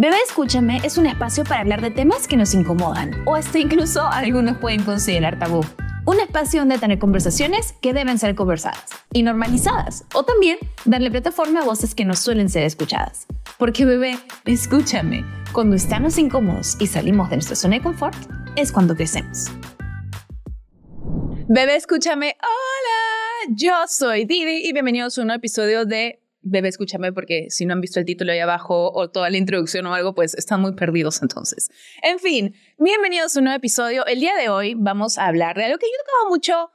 Bebé Escúchame es un espacio para hablar de temas que nos incomodan o hasta incluso algunos pueden considerar tabú. Un espacio donde tener conversaciones que deben ser conversadas y normalizadas o también darle plataforma a voces que no suelen ser escuchadas. Porque bebé, escúchame, cuando estamos incómodos y salimos de nuestra zona de confort es cuando crecemos. Bebé, escúchame, hola, yo soy Didi y bienvenidos a un nuevo episodio de bebé, escúchame, porque si no han visto el título ahí abajo o toda la introducción o algo, pues están muy perdidos entonces. En fin, bienvenidos a un nuevo episodio. El día de hoy vamos a hablar de algo que yo tocaba mucho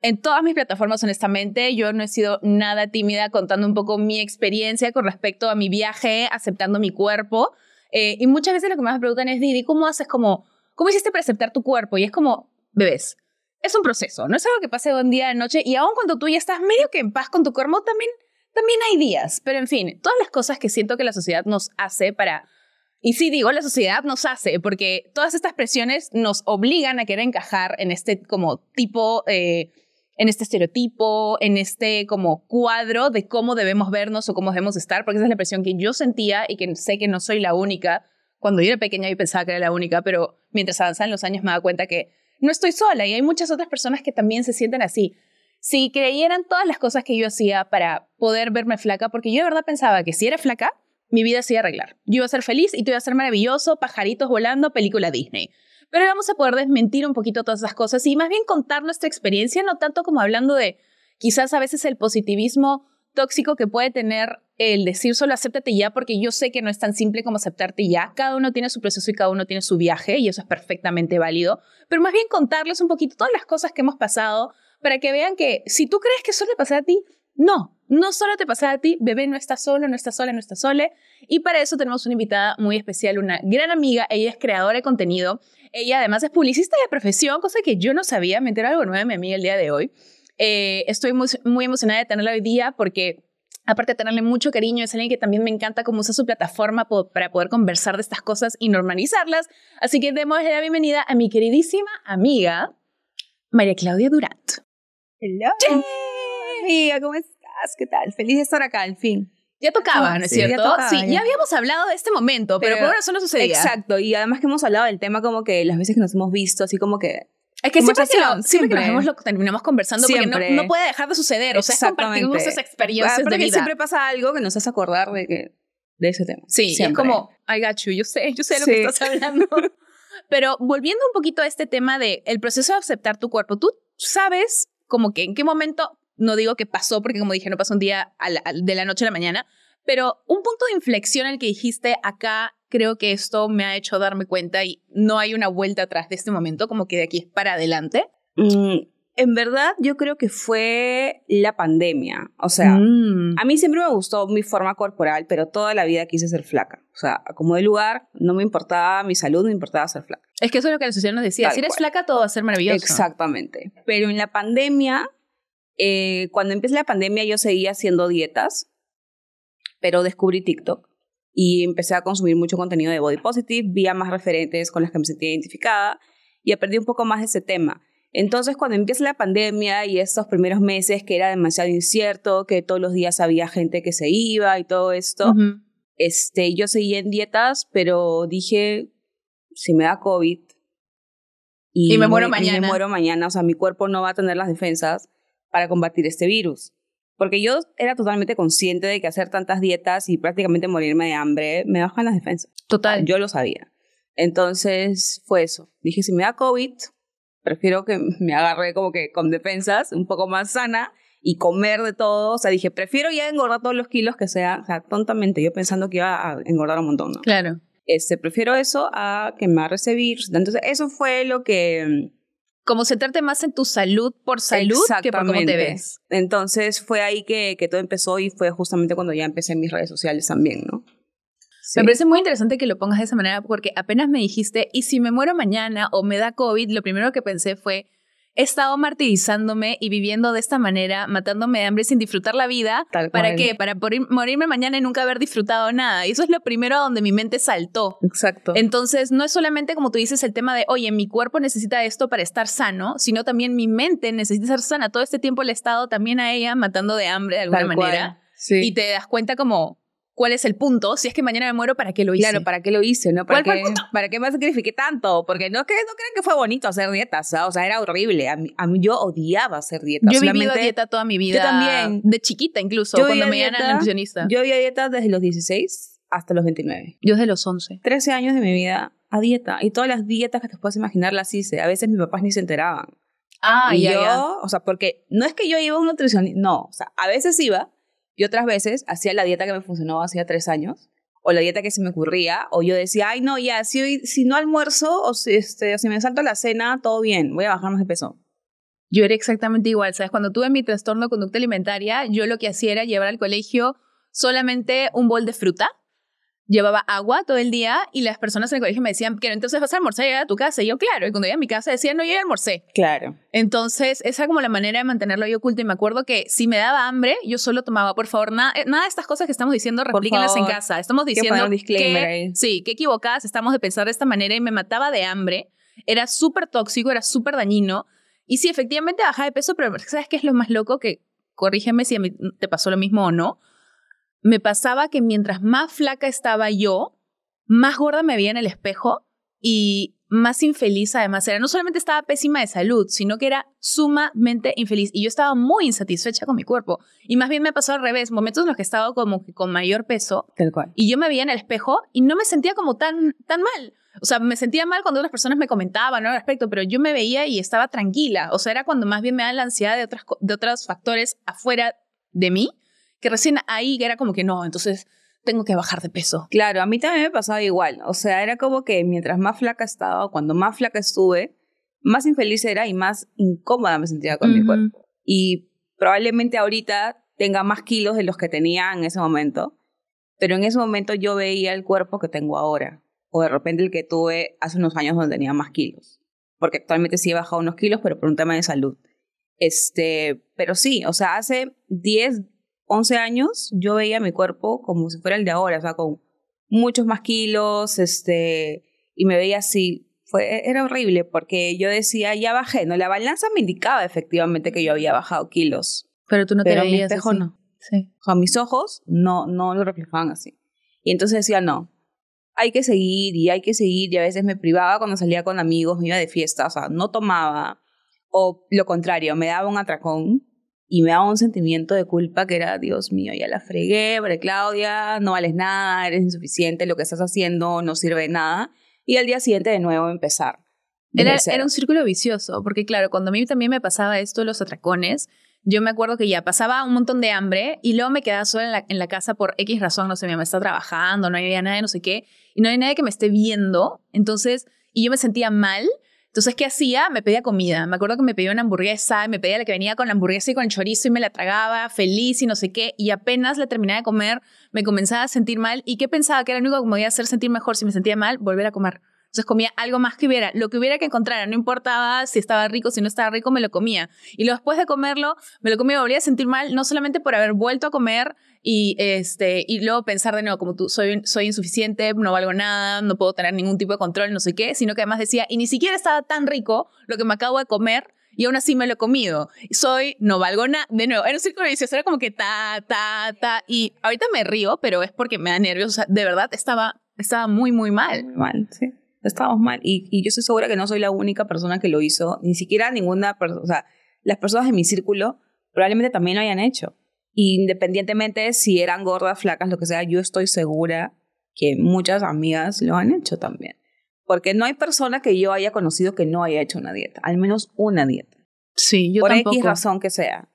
en todas mis plataformas, honestamente. Yo no he sido nada tímida contando un poco mi experiencia con respecto a mi viaje, aceptando mi cuerpo. Eh, y muchas veces lo que más me preguntan es, Didi, ¿cómo haces como, cómo hiciste para aceptar tu cuerpo? Y es como, bebés, es un proceso, no es algo que pase de un día a la noche. Y aún cuando tú ya estás medio que en paz con tu cuerpo, también también hay días, pero en fin, todas las cosas que siento que la sociedad nos hace para... Y sí digo, la sociedad nos hace, porque todas estas presiones nos obligan a querer encajar en este como tipo... Eh, en este estereotipo, en este como cuadro de cómo debemos vernos o cómo debemos estar, porque esa es la presión que yo sentía y que sé que no soy la única. Cuando yo era pequeña yo pensaba que era la única, pero mientras avanzan los años me da cuenta que no estoy sola y hay muchas otras personas que también se sienten así si creyeran todas las cosas que yo hacía para poder verme flaca, porque yo de verdad pensaba que si era flaca, mi vida se iba a arreglar. Yo iba a ser feliz y tú ibas a ser maravilloso, pajaritos volando, película Disney. Pero vamos a poder desmentir un poquito todas esas cosas y más bien contar nuestra experiencia, no tanto como hablando de quizás a veces el positivismo tóxico que puede tener el decir solo acéptate ya, porque yo sé que no es tan simple como aceptarte ya. Cada uno tiene su proceso y cada uno tiene su viaje y eso es perfectamente válido. Pero más bien contarles un poquito todas las cosas que hemos pasado, para que vean que si tú crees que solo le pasa a ti, no, no solo te pasa a ti, bebé no está solo, no está sola, no está sola. Y para eso tenemos una invitada muy especial, una gran amiga, ella es creadora de contenido, ella además es publicista de profesión, cosa que yo no sabía, me enteré algo nuevo de mi amiga el día de hoy. Eh, estoy muy, emocionada de tenerla hoy día porque aparte de tenerle mucho cariño, es alguien que también me encanta cómo usa su plataforma para poder conversar de estas cosas y normalizarlas. Así que demos la bienvenida a mi queridísima amiga, María Claudia Durant. Hello. Amiga, ¿cómo estás? ¿Qué tal? Feliz de estar acá, al fin. Ya tocaba, ¿no es sí, cierto? Ya sí, ya. habíamos hablado de este momento, pero, por ahora solo sucedía. Exacto, y además que hemos hablado del tema como que las veces que nos hemos visto, así como que es que siempre siempre, lo terminamos conversando porque no, no, puede dejar de suceder. O sea, es compartir experiencias de vida. siempre pasa algo que nos hace acordar de, que, de ese tema. Sí, es como, I got you, yo sé, yo sé lo que estás hablando. Pero volviendo un poquito a este tema de el proceso de aceptar tu cuerpo, tú sabes como que en qué momento, no digo que pasó, porque como dije, no pasó un día de la noche a la mañana, pero un punto de inflexión en el que dijiste acá, creo que esto me ha hecho darme cuenta y no hay una vuelta atrás de este momento, como que de aquí es para adelante. Mm, en verdad yo creo que fue la pandemia. O sea, mm. a mí siempre me gustó mi forma corporal, pero toda la vida quise ser flaca. O sea, como de lugar, no me importaba mi salud, no me importaba ser flaca. Es que eso es lo que la sociedad nos decía. si eres flaca, todo va a ser maravilloso. Exactamente. Pero en la pandemia, eh, cuando empecé la pandemia, yo seguía haciendo dietas, pero descubrí TikTok y empecé a consumir mucho contenido de body positive, vi a más referentes con las que me sentía identificada y aprendí un poco más de ese tema. Entonces, cuando empieza la pandemia y estos primeros meses que era demasiado incierto, que todos los días había gente que se iba y todo esto, este, yo seguía en dietas, pero dije, si me da COVID y, me muero mañana. Y me muero mañana, o sea, mi cuerpo no va a tener las defensas para combatir este virus. Porque yo era totalmente consciente de que hacer tantas dietas y prácticamente morirme de hambre me bajan las defensas. Total. Yo lo sabía. Entonces fue eso. Dije, si me da COVID, prefiero que me agarre como que con defensas un poco más sana y comer de todo. O sea, dije, prefiero ya engordar todos los kilos que sea, o sea, tontamente, yo pensando que iba a engordar un montón, ¿no? Claro. Este, prefiero eso a que me recibir. Entonces, eso fue lo que... Mm, como centrarte más en tu salud por salud que por cómo te ves. Entonces, fue ahí que, que todo empezó y fue justamente cuando ya empecé en mis redes sociales también, ¿no? Me parece muy interesante que lo pongas de esa manera porque apenas me dijiste, y si me muero mañana o me da COVID, lo primero que pensé fue, he estado martirizándome y viviendo de esta manera, matándome de hambre sin disfrutar la vida. ¿Para qué? Para morirme mañana y nunca haber disfrutado nada. Y eso es lo primero a donde mi mente saltó. Exacto. Entonces, no es solamente como tú dices el tema de, oye, mi cuerpo necesita esto para estar sano, sino también mi mente necesita estar sana. Todo este tiempo le he estado también a ella matando de hambre de alguna manera. Y te das cuenta como, cuál es el punto, si es que mañana me muero, ¿para qué lo hice? Claro, ¿para qué lo hice? ¿no? ¿Para, qué, ¿para qué me sacrifiqué tanto? Porque no, que, no creen que fue bonito hacer dietas, o sea, era horrible. A mí, a mí, yo odiaba hacer dietas. Yo he vivido dieta toda mi vida. Yo también. De chiquita incluso, yo cuando me dieron nutricionista. Yo había dieta desde los 16 hasta los 29. Yo desde los 11. 13 años de mi vida a dieta. Y todas las dietas que te puedas imaginar las hice. A veces mis papás ni se enteraban. Ah, y yo, ya. o sea, porque no es que yo iba a un nutricionista, no, o sea, a veces iba, y otras veces hacía la dieta que me funcionó hacía tres años, o la dieta que se me ocurría, o yo decía, ay, no, ya, si, si no almuerzo o si, este, o si me salto la cena, todo bien, voy a bajar de peso. Yo era exactamente igual, ¿sabes? Cuando tuve mi trastorno de conducta alimentaria, yo lo que hacía era llevar al colegio solamente un bol de fruta llevaba agua todo el día y las personas en el colegio me decían, pero entonces vas a almorzar y a tu casa. Y yo, claro, y cuando iba a mi casa decían, no, yo ya almorcé. Claro. Entonces, esa como la manera de mantenerlo ahí oculto. Y me acuerdo que si me daba hambre, yo solo tomaba, por favor, nada, eh, nada de estas cosas que estamos diciendo, replíquenlas en casa. Estamos diciendo que, sí, que equivocadas estamos de pensar de esta manera y me mataba de hambre. Era súper tóxico, era súper dañino. Y sí, efectivamente bajaba de peso, pero ¿sabes qué es lo más loco? Que corrígeme si te pasó lo mismo o no me pasaba que mientras más flaca estaba yo, más gorda me veía en el espejo y más infeliz además era. No solamente estaba pésima de salud, sino que era sumamente infeliz y yo estaba muy insatisfecha con mi cuerpo. Y más bien me pasó al revés, momentos en los que estaba como con mayor peso. Tal cual. Y yo me veía en el espejo y no me sentía como tan, tan mal. O sea, me sentía mal cuando otras personas me comentaban al respecto, pero yo me veía y estaba tranquila. O sea, era cuando más bien me daban la ansiedad de, otras, de otros factores afuera de mí que recién ahí era como que no, entonces tengo que bajar de peso. Claro, a mí también me pasaba igual. O sea, era como que mientras más flaca estaba, cuando más flaca estuve, más infeliz era y más incómoda me sentía con mi cuerpo. Y probablemente ahorita tenga más kilos de los que tenía en ese momento, pero en ese momento yo veía el cuerpo que tengo ahora, o de repente el que tuve hace unos años donde tenía más kilos, porque actualmente sí he bajado unos kilos, pero por un tema de salud. Este, pero sí, o sea, hace 10, 11 años yo veía mi cuerpo como si fuera el de ahora, o sea, con muchos más kilos, este, y me veía así. Fue, e, era horrible porque yo decía, ya bajé, ¿no? La balanza me indicaba efectivamente que yo había bajado kilos. Pero tú no te pero veías mi no. Sí. O mis ojos no, no lo reflejaban así. Y entonces decía, no, hay que seguir y hay que seguir. Y a veces me privaba cuando salía con amigos, me iba de fiesta, o sea, no tomaba. O lo contrario, me daba un atracón y me daba un sentimiento de culpa que era, Dios mío, ya la fregué, para Claudia, no vales nada, eres insuficiente, lo que estás haciendo no sirve de nada. Y al día siguiente de nuevo empezar. Era, un círculo vicioso, porque claro, cuando a mí también me pasaba esto, los atracones, yo me acuerdo que ya pasaba un montón de hambre y luego me quedaba sola en la, casa por X razón, no sé, me mamá está trabajando, no había nadie, no sé qué, y no hay nadie que me esté viendo, entonces, y yo me sentía mal, entonces, ¿qué hacía? Me pedía comida. Me acuerdo que me pedía una hamburguesa y me pedía la que venía con la hamburguesa y con el chorizo y me la tragaba feliz y no sé qué. Y apenas la terminaba de comer, me comenzaba a sentir mal. ¿Y qué pensaba que era lo único que me podía hacer sentir mejor si me sentía mal? Volver a comer. Entonces comía algo más que hubiera, lo que hubiera que encontrar no importaba si estaba rico, si no estaba rico, me lo comía. Y luego después de comerlo, me lo comía y volvía a sentir mal, no solamente por haber vuelto a comer y, este, y luego pensar de nuevo, como tú, soy, soy insuficiente, no valgo nada, no puedo tener ningún tipo de control, no sé qué, sino que además decía, y ni siquiera estaba tan rico lo que me acabo de comer, y aún así me lo he comido. Soy, no valgo nada. De nuevo, era un círculo vicioso, era como que ta, ta, ta. Y ahorita me río, pero es porque me da nervios. O sea, de verdad estaba, estaba muy, muy mal. Muy mal, sí estábamos mal. Y, yo estoy segura que no soy la única persona que lo hizo, ni siquiera ninguna persona, o sea, las personas de mi círculo probablemente también lo hayan hecho. Independientemente si eran gordas, flacas, lo que sea, yo estoy segura que muchas amigas lo han hecho también. Porque no hay persona que yo haya conocido que no haya hecho una dieta, al menos una dieta. Sí, yo Por X razón que sea.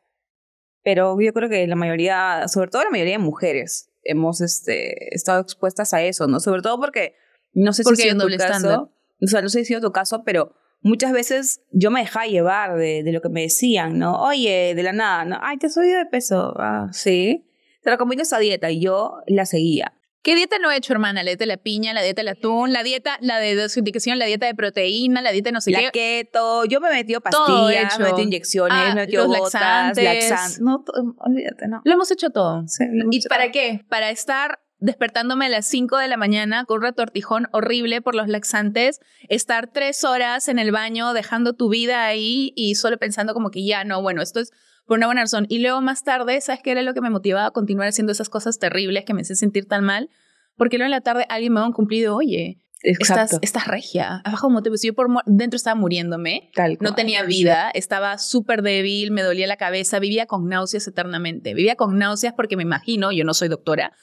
Pero yo creo que la mayoría, sobre todo la mayoría de mujeres, hemos este, estado expuestas a eso, ¿no? Sobre todo porque no sé si es tu caso. O sea, no sé si es tu caso, pero muchas veces yo me dejaba llevar de, lo que me decían, ¿no? Oye, de la nada, ¿no? Ay, te has subido de peso. Ah, sí. Te recomiendo esa dieta y yo la seguía. ¿Qué dieta no he hecho, hermana? La dieta de la piña, la dieta del atún, la dieta, la de desindicación, la dieta de proteína, la dieta no sé la qué. La keto, yo me metido pastillas, me metido inyecciones, ah, me laxantes. laxantes. No, olvídate, no. Lo hemos hecho todo. ¿Y para qué? Para estar despertándome a las 5 de la mañana con un retortijón horrible por los laxantes, estar tres horas en el baño dejando tu vida ahí y solo pensando como que ya no, bueno, esto es por una buena razón. Y luego más tarde, ¿sabes qué era lo que me motivaba a continuar haciendo esas cosas terribles que me hacían sentir tan mal? Porque luego en la tarde alguien me había cumplido, oye, estás, regia, abajo bajado te pues, yo por dentro estaba muriéndome, no tenía vida, estaba súper débil, me dolía la cabeza, vivía con náuseas eternamente, vivía con náuseas porque me imagino, yo no soy doctora,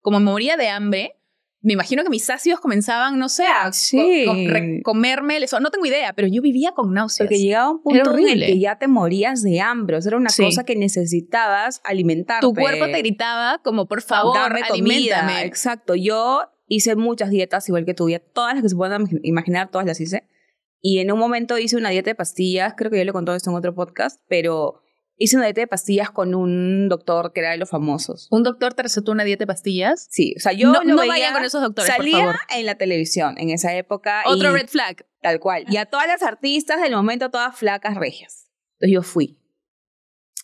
como me moría de hambre, me imagino que mis ácidos comenzaban, no sé, a comerme No tengo idea, pero yo vivía con náuseas. Porque llegaba un punto en el que ya te morías de hambre. O sea, era una cosa que necesitabas alimentarte. Tu cuerpo te gritaba como, por favor, Exacto. Yo hice muchas dietas, igual que tu día. Todas las que se puedan imaginar, todas las hice. Y en un momento hice una dieta de pastillas. Creo que yo le conté esto en otro podcast, pero hice una dieta de pastillas con un doctor que era de los famosos. ¿Un doctor te recetó una dieta de pastillas? Sí, o sea, yo no, veía, con esos doctores. Salía por favor. en la televisión en esa época. Otro red flag. Tal cual. Y a todas las artistas del momento, todas flacas, regias. Entonces yo fui.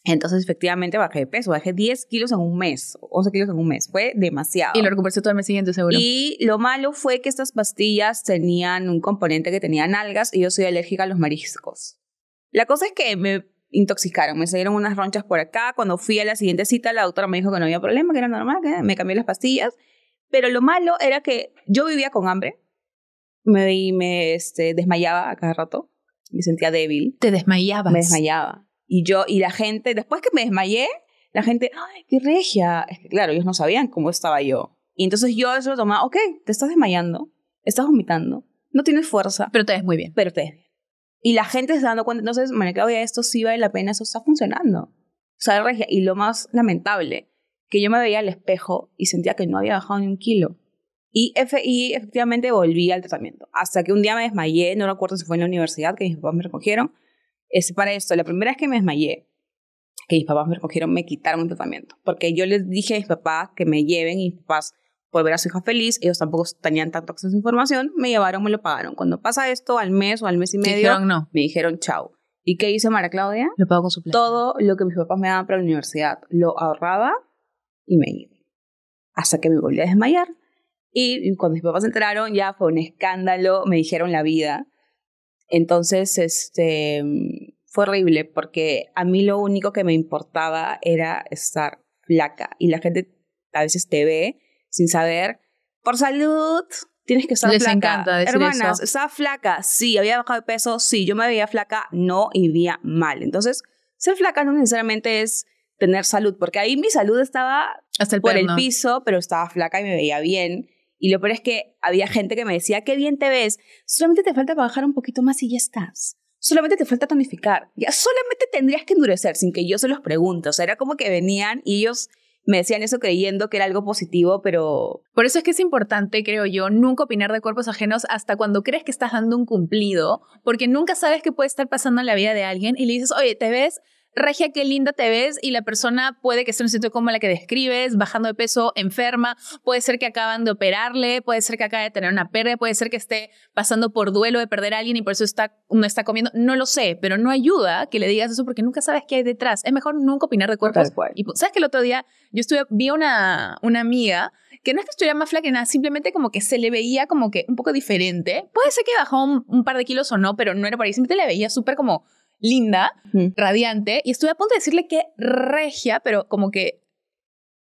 Entonces, efectivamente, bajé de peso. Bajé 10 kilos en un mes, 11 kilos en un mes. Fue demasiado. Y lo recuperé todo el mes siguiente, seguro. Y lo malo fue que estas pastillas tenían un componente que tenían algas y yo soy alérgica a los mariscos. La cosa es que me intoxicaron, me salieron unas ronchas por acá, cuando fui a la siguiente cita la doctora me dijo que no había problema, que era normal, que me cambié las pastillas, pero lo malo era que yo vivía con hambre, me, este, desmayaba a cada rato, me sentía débil. ¿Te desmayabas? Me desmayaba. Y yo, y la gente, después que me desmayé, la gente, ¡ay, qué regia! Es que, claro, ellos no sabían cómo estaba yo. Y entonces yo eso tomaba, ok, te estás desmayando, estás vomitando, no tienes fuerza. Pero te ves muy bien. Pero te ves y la gente se está dando cuenta, entonces, que ya esto sí vale la pena, eso está funcionando. O sea, Y lo más lamentable, que yo me veía al espejo y sentía que no había bajado ni un kilo. Y, efe, y efectivamente volví al tratamiento. Hasta que un día me desmayé, no recuerdo si fue en la universidad que mis papás me recogieron. Es para esto, la primera vez que me desmayé, que mis papás me recogieron, me quitaron el tratamiento. Porque yo les dije a mis papás que me lleven y mis papás volver ver a su hija feliz, ellos tampoco tenían tanto acceso a información, me llevaron, me lo pagaron. Cuando pasa esto, al mes o al mes y medio, no. me dijeron chao. ¿Y qué hizo Mara Claudia? Lo pago con su plata. Todo lo que mis papás me daban para la universidad, lo ahorraba y me iba. Hasta que me volví a desmayar. Y cuando mis papás se enteraron, ya fue un escándalo, me dijeron la vida. Entonces, este, fue horrible porque a mí lo único que me importaba era estar flaca y la gente a veces te ve sin saber, por salud, tienes que estar Les flaca. Encanta decir Hermanas, flaca, sí, había bajado de peso, sí, yo me veía flaca, no y veía mal. Entonces, ser flaca no necesariamente es tener salud, porque ahí mi salud estaba Hasta el por el piso, pero estaba flaca y me veía bien. Y lo peor es que había gente que me decía, qué bien te ves, solamente te falta bajar un poquito más y ya estás. Solamente te falta tonificar. Ya solamente tendrías que endurecer sin que yo se los pregunte. O sea, era como que venían y ellos me decían eso creyendo que era algo positivo, pero... Por eso es que es importante, creo yo, nunca opinar de cuerpos ajenos hasta cuando crees que estás dando un cumplido, porque nunca sabes qué puede estar pasando en la vida de alguien y le dices, oye, te ves regia, qué linda te ves y la persona puede que esté en un sitio como la que describes, bajando de peso, enferma, puede ser que acaban de operarle, puede ser que acabe de tener una pérdida, puede ser que esté pasando por duelo de perder a alguien y por eso está, no está comiendo, no lo sé, pero no ayuda que le digas eso porque nunca sabes qué hay detrás. Es mejor nunca opinar de cuerpos. Y pues, sabes que el otro día yo estuve, vi una, una amiga que no es que estuviera más flaca, nada, simplemente como que se le veía como que un poco diferente. Puede ser que bajó un, un par de kilos o no, pero no era por ahí, simplemente le veía súper como linda, radiante, y estuve a punto de decirle que regia, pero como que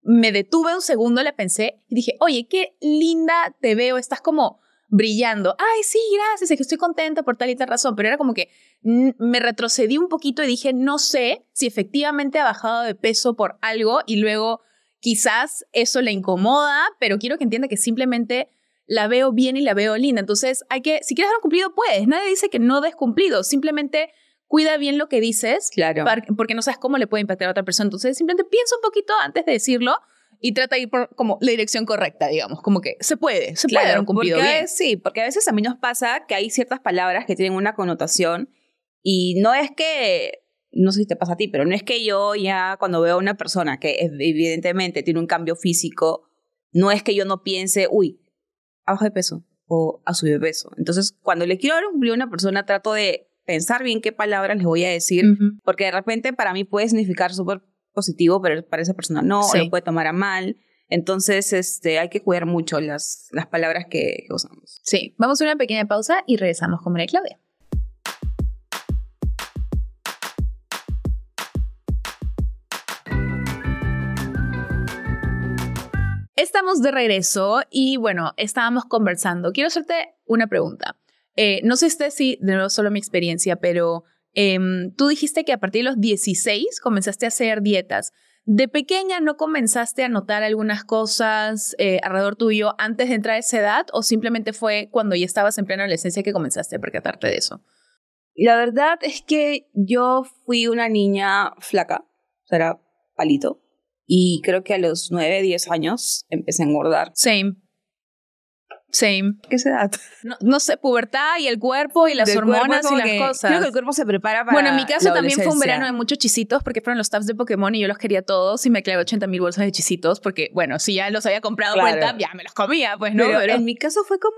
me detuve un segundo, le pensé y dije, oye, qué linda te veo, estás como brillando. Ay, sí, gracias, es que estoy contenta por tal y tal razón, pero era como que me retrocedí un poquito y dije, no sé si efectivamente ha bajado de peso por algo y luego quizás eso le incomoda, pero quiero que entienda que simplemente la veo bien y la veo linda. Entonces, hay que, si quieres dar cumplido, puedes. Nadie dice que no des cumplido, simplemente cuida bien lo que dices, claro. porque no sabes cómo le puede impactar a otra persona. Entonces, simplemente piensa un poquito antes de decirlo y trata de ir por como la dirección correcta, digamos, como que se puede, se puede dar un cumplido Sí, porque a veces a mí nos pasa que hay ciertas palabras que tienen una connotación y no es que no sé si te pasa a ti, pero no es que yo ya cuando veo a una persona que evidentemente tiene un cambio físico, no es que yo no piense, uy, abajo de peso o a subir de peso. Entonces, cuando le quiero dar un cumplido a una persona, trato de pensar bien qué palabras les voy a decir, porque de repente para mí puede significar súper positivo, pero para esa persona no, lo puede tomar a mal. Entonces, este, hay que cuidar mucho las, palabras que, que usamos. Sí, vamos a una pequeña pausa y regresamos con María Claudia. Estamos de regreso y bueno, estábamos conversando. Quiero hacerte una pregunta. Eh, no sé si, de nuevo, solo mi experiencia, pero em, tú dijiste que a partir de los 16 comenzaste a hacer dietas. ¿De pequeña no comenzaste a notar algunas cosas eh, alrededor tuyo antes de entrar a esa edad o simplemente fue cuando ya estabas en plena adolescencia que comenzaste a percatarte de eso? La verdad es que yo fui una niña flaca, o sea, era palito, y creo que a los 9, 10 años empecé a engordar. Same. Same. ¿Qué es edad? No, sé, pubertad y el cuerpo y las hormonas y las cosas. Creo que el cuerpo se prepara para. Bueno, en mi caso también fue un verano de muchos chisitos porque fueron los tabs de Pokémon y yo los quería todos y me clavé 80 mil bolsas de chisitos porque, bueno, si ya los había comprado vuelta ya me los comía, pues no. Pero, en mi caso fue como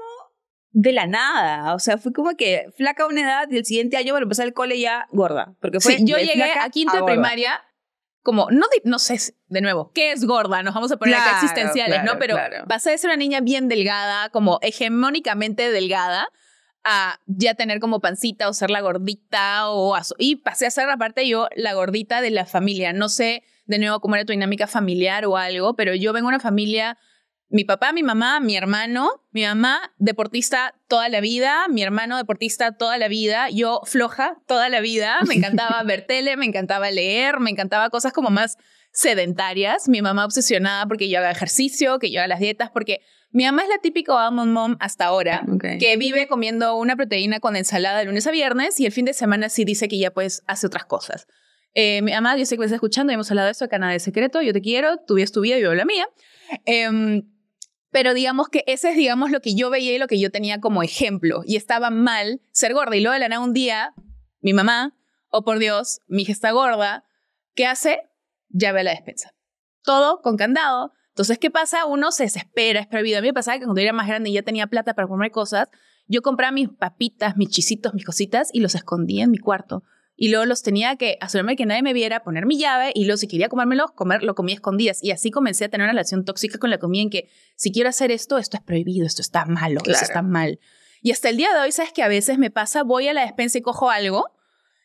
de la nada, o sea, fue como que flaca una edad y el siguiente año, bueno, empecé el cole ya gorda, porque fue sí, yo llegué a quinto de primaria como, no, no sé, de nuevo, ¿qué es gorda? Nos vamos a poner acá existenciales, ¿no? Pero pasé de ser una niña bien delgada, como hegemónicamente delgada, a ya tener como pancita o ser la gordita o y pasé a ser aparte yo la gordita de la familia. No sé de nuevo cómo era tu dinámica familiar o algo, pero yo vengo de una familia mi papá, mi mamá, mi hermano, mi mamá deportista toda la vida, mi hermano deportista toda la vida, yo floja toda la vida, me encantaba ver tele, me encantaba leer, me encantaba cosas como más sedentarias, mi mamá obsesionada porque yo haga ejercicio, que yo haga las dietas, porque mi mamá es la típica almond mom hasta ahora, que vive comiendo una proteína con ensalada de lunes a viernes y el fin de semana sí dice que ya pues hace otras cosas. Eh, mi mamá, yo sé que me está escuchando, hemos hablado de eso, Canadá de Secreto, yo te quiero, tú vives tu vida, yo la mía. Em, pero digamos que ese es, digamos, lo que yo veía y lo que yo tenía como ejemplo. Y estaba mal ser gorda. Y luego de la nada un día, mi mamá, o oh, por Dios, mi hija está gorda, ¿qué hace? Ya la despensa. Todo con candado. Entonces, ¿qué pasa? Uno se desespera, es prohibido. A mí me pasaba que cuando era más grande y ya tenía plata para comer cosas, yo compraba mis papitas, mis chisitos, mis cositas y los escondía en mi cuarto y luego los tenía que asegurarme que nadie me viera, poner mi llave y luego si quería comérmelos, comer, lo comía escondidas. Y así comencé a tener una relación tóxica con la comida en que si quiero hacer esto, esto es prohibido, esto está malo, esto está mal. Y hasta el día de hoy, sabes que a veces me pasa, voy a la despensa y cojo algo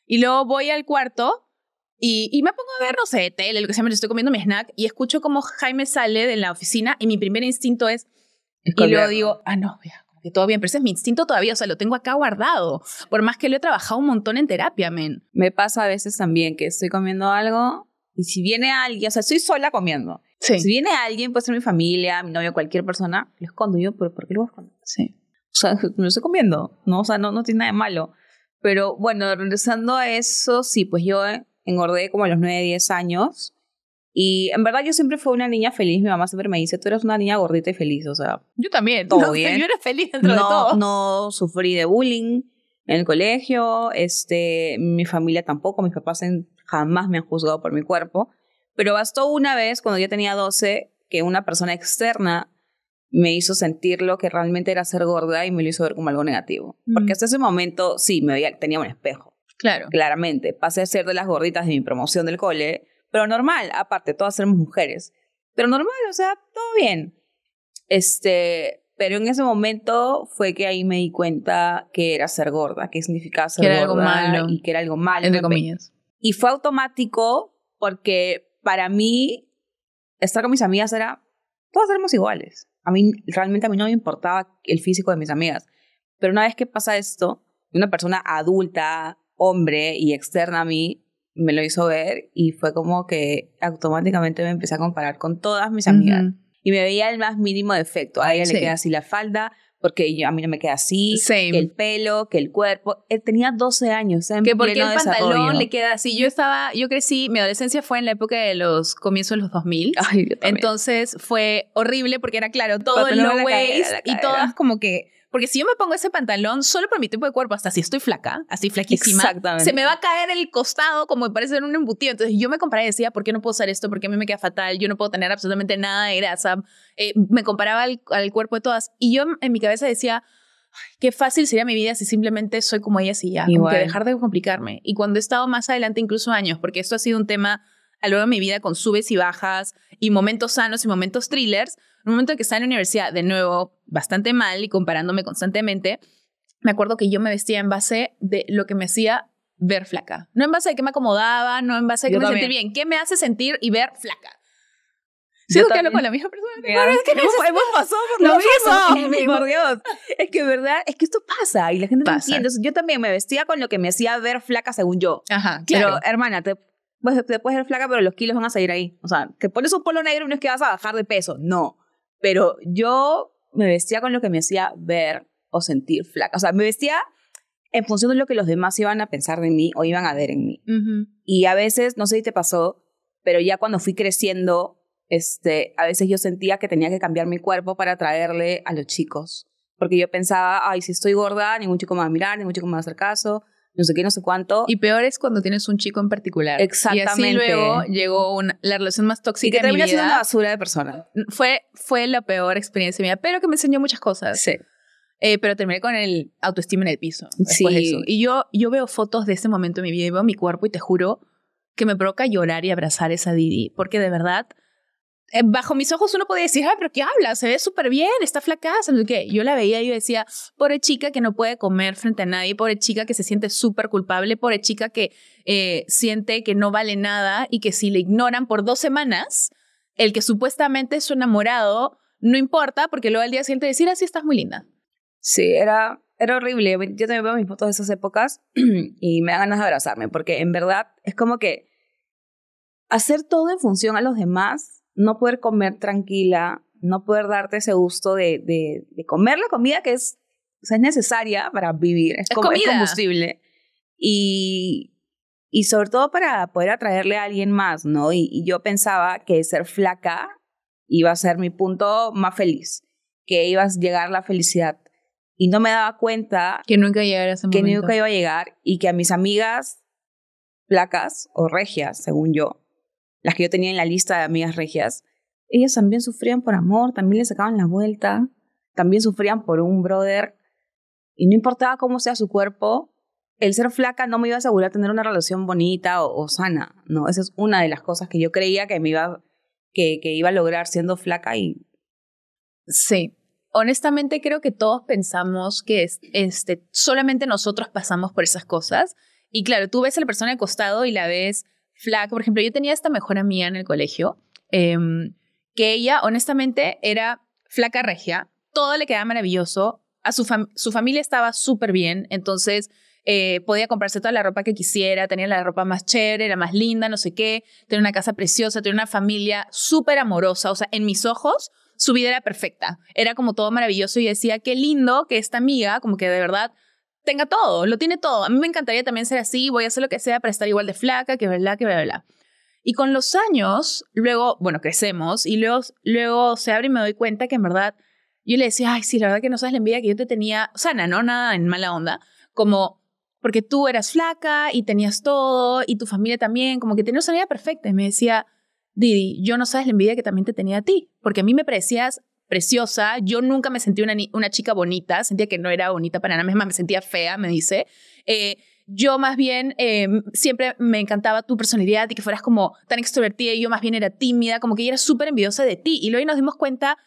y luego voy al cuarto y, me pongo a ver, no sé, tele, lo que sea, me estoy comiendo mi snack y escucho como Jaime sale de la oficina y mi primer instinto es, y luego digo, ah, no, vea que todo bien, pero ese es mi instinto todavía, o sea, lo tengo acá guardado, por más que lo he trabajado un montón en terapia, men. Me pasa a veces también que estoy comiendo algo y si viene alguien, o sea, estoy sola comiendo. Si viene alguien, puede ser mi familia, mi novio, cualquier persona, lo escondo yo, ¿por, qué lo voy a esconder? Sí. O sea, me estoy comiendo, ¿no? O sea, no, no tiene nada de malo. Pero bueno, regresando a eso, sí, pues yo engordé como a los 9, 10 años y en verdad yo siempre fui una niña feliz. Mi mamá siempre me dice, tú eres una niña gordita y feliz. O sea, yo también. Todo bien. Yo era feliz dentro no, de todo. No sufrí de bullying en el colegio. Este, mi familia tampoco. Mis papás jamás me han juzgado por mi cuerpo. Pero bastó una vez, cuando yo tenía 12, que una persona externa me hizo sentir lo que realmente era ser gorda y me lo hizo ver como algo negativo. Mm. Porque hasta ese momento, sí, me veía, tenía un espejo. Claro. Claramente. Pasé a ser de las gorditas de mi promoción del cole pero normal, aparte, todas éramos mujeres. Pero normal, o sea, todo bien. Este, pero en ese momento fue que ahí me di cuenta que era ser gorda, que significaba ser que era gorda algo malo, y que era algo malo. Entre comillas. Y fue automático porque para mí estar con mis amigas era, todas éramos iguales. A mí realmente a mí no me importaba el físico de mis amigas. Pero una vez que pasa esto, una persona adulta, hombre y externa a mí, me lo hizo ver y fue como que automáticamente me empecé a comparar con todas mis amigas. Y me veía el más mínimo defecto. A ella le queda así la falda, porque a mí no me queda así, el pelo, que el cuerpo. Él eh, tenía 12 años, Que porque el pantalón le queda así. Yo estaba, yo crecí, mi adolescencia fue en la época de los comienzos de los 2000. Entonces fue horrible porque era claro, todo el low waist y todas como que porque si yo me pongo ese pantalón solo para mi tipo de cuerpo, hasta si estoy flaca, así flaquísima, se me va a caer el costado como me parece en un embutido. Entonces yo me comparaba y decía, ¿por qué no puedo usar esto? ¿Por qué a mí me queda fatal? Yo no puedo tener absolutamente nada de grasa. Eh, me comparaba al, cuerpo de todas. Y yo en mi cabeza decía, qué fácil sería mi vida si simplemente soy como ellas y ya, Igual. que dejar de complicarme. Y cuando he estado más adelante, incluso años, porque esto ha sido un tema a lo largo de mi vida con subes y bajas y momentos sanos y momentos thrillers, en un momento en que estaba en la universidad, de nuevo, bastante mal y comparándome constantemente, me acuerdo que yo me vestía en base de lo que me hacía ver flaca. No en base de que me acomodaba, no en base de que me sentía bien. ¿Qué me hace sentir y ver flaca? Siento que hablo con la misma persona. Claro, es que hemos, hemos, pasado por lo, mismo. mismo. Por Dios. Es que, ¿verdad? Es que esto pasa y la gente no entiende. yo también me vestía con lo que me hacía ver flaca según yo. Ajá, claro. Pero, hermana, te, puedes ver flaca, pero los kilos van a salir ahí. O sea, que pones un polo negro y no es que vas a bajar de peso. No pero yo me vestía con lo que me hacía ver o sentir flaca. O sea, me vestía en función de lo que los demás iban a pensar de mí o iban a ver en mí. Y a veces, no sé si te pasó, pero ya cuando fui creciendo, este, a veces yo sentía que tenía que cambiar mi cuerpo para atraerle a los chicos. Porque yo pensaba, ay, si estoy gorda, ningún chico me va a mirar, ningún chico me va a hacer caso no sé qué, no sé cuánto. Y peor es cuando tienes un chico en particular. Exactamente. Y así luego llegó una, la relación más tóxica. Y que termina siendo una basura de persona. Fue, fue la peor experiencia mía, pero que me enseñó muchas cosas. Sí. Eh, pero terminé con el autoestima en el piso. Sí. eso. Y yo, yo veo fotos de ese momento en mi vida y veo mi cuerpo y te juro que me provoca llorar y abrazar esa Didi. Porque de verdad eh, bajo mis ojos uno podía decir, ay, ah, pero ¿qué habla? Se ve súper bien, está flacaza. que yo la veía y yo decía, pobre chica que no puede comer frente a nadie, pobre chica que se siente súper culpable, pobre chica que eh, siente que no vale nada y que si le ignoran por dos semanas, el que supuestamente es su enamorado, no importa, porque luego al día siguiente decir, así ah, estás muy linda. Sí, era, era horrible. Yo también veo mis fotos de esas épocas y me dan ganas de abrazarme, porque en verdad es como que hacer todo en función a los demás no poder comer tranquila, no poder darte ese gusto de, de, comer la comida que es, sea, necesaria para vivir, es, como combustible. Y, y, sobre todo para poder atraerle a alguien más, ¿no? Y, yo pensaba que ser flaca iba a ser mi punto más feliz, que iba a llegar la felicidad. Y no me daba cuenta que nunca llegara Que nunca iba a llegar y que a mis amigas flacas o regias, según yo, las que yo tenía en la lista de amigas regias, ellas también sufrían por amor, también les sacaban la vuelta, también sufrían por un brother. Y no importaba cómo sea su cuerpo, el ser flaca no me iba a asegurar tener una relación bonita o, sana, ¿no? Esa es una de las cosas que yo creía que me iba, que, iba a lograr siendo flaca y... Sí, honestamente creo que todos pensamos que este, solamente nosotros pasamos por esas cosas. Y claro, tú ves a la persona de costado y la ves flaca. Por ejemplo, yo tenía esta mejor amiga en el colegio, em, que ella honestamente era flaca regia, todo le quedaba maravilloso, a su, su familia estaba súper bien, entonces eh, podía comprarse toda la ropa que quisiera, tenía la ropa más chévere, era más linda, no sé qué, tenía una casa preciosa, tenía una familia súper amorosa, o sea, en mis ojos su vida era perfecta, era como todo maravilloso y decía, qué lindo que esta amiga, como que de verdad tenga todo, lo tiene todo. A mí me encantaría también ser así, voy a hacer lo que sea para estar igual de flaca, que verdad, que bla, bla. Y con los años, luego, bueno, crecemos y luego, luego se abre y me doy cuenta que en verdad yo le decía, ay, sí, la verdad que no sabes la envidia que yo te tenía, sana, no nada en mala onda, como porque tú eras flaca y tenías todo y tu familia también, como que tenías una vida perfecta. Y me decía, Didi, yo no sabes la envidia que también te tenía a ti, porque a mí me parecías preciosa. Yo nunca me sentí una, una chica bonita, sentía que no era bonita para nada, misma me sentía fea, me dice. Eh, yo más bien em, siempre me encantaba tu personalidad y que fueras como tan extrovertida y yo más bien era tímida, como que ella era súper envidiosa de ti. Y luego nos dimos cuenta,